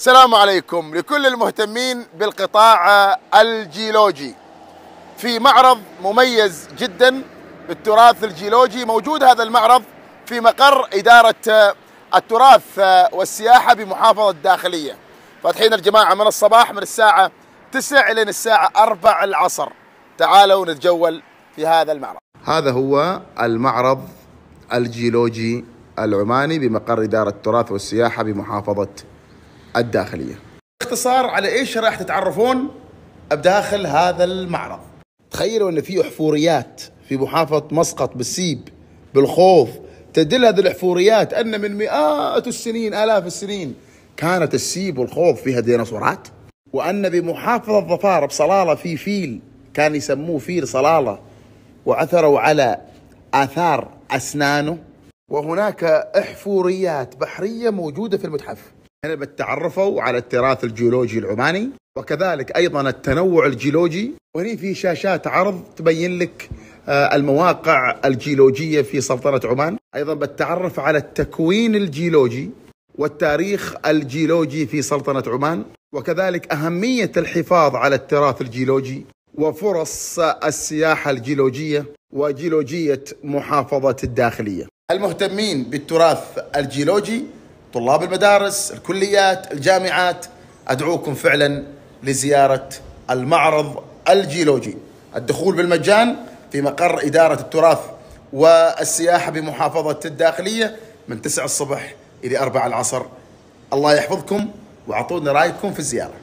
السلام عليكم لكل المهتمين بالقطاع الجيولوجي في معرض مميز جدا بالتراث الجيولوجي موجود هذا المعرض في مقر إدارة التراث والسياحة بمحافظة الداخلية فاتحين الجماعة من الصباح من الساعة 9 إلى الساعة 4 العصر تعالوا نتجول في هذا المعرض هذا هو المعرض الجيولوجي العماني بمقر إدارة التراث والسياحة بمحافظة الداخلية باختصار على ايش راح تتعرفون بداخل هذا المعرض تخيلوا ان في احفوريات في محافظة مسقط بالسيب بالخوف تدل هذه الاحفوريات ان من مئات السنين الاف السنين كانت السيب والخوف فيها ديناصورات وان بمحافظة ظفار بصلالة في فيل كان يسموه فيل صلالة وعثروا على آثار أسنانه وهناك إحفوريات بحرية موجودة في المتحف هنا بتعرفوا على التراث الجيولوجي العماني وكذلك ايضا التنوع الجيولوجي وهنا في شاشات عرض تبين لك آه، المواقع الجيولوجيه في سلطنه عمان ايضا بتعرف على التكوين الجيولوجي والتاريخ الجيولوجي في سلطنه عمان وكذلك اهميه الحفاظ على التراث الجيولوجي وفرص السياحه الجيولوجيه وجيولوجيه محافظه الداخليه المهتمين بالتراث الجيولوجي طلاب المدارس الكليات الجامعات أدعوكم فعلا لزيارة المعرض الجيولوجي الدخول بالمجان في مقر إدارة التراث والسياحة بمحافظة الداخلية من 9 الصبح إلى 4 العصر الله يحفظكم وأعطونا رأيكم في الزيارة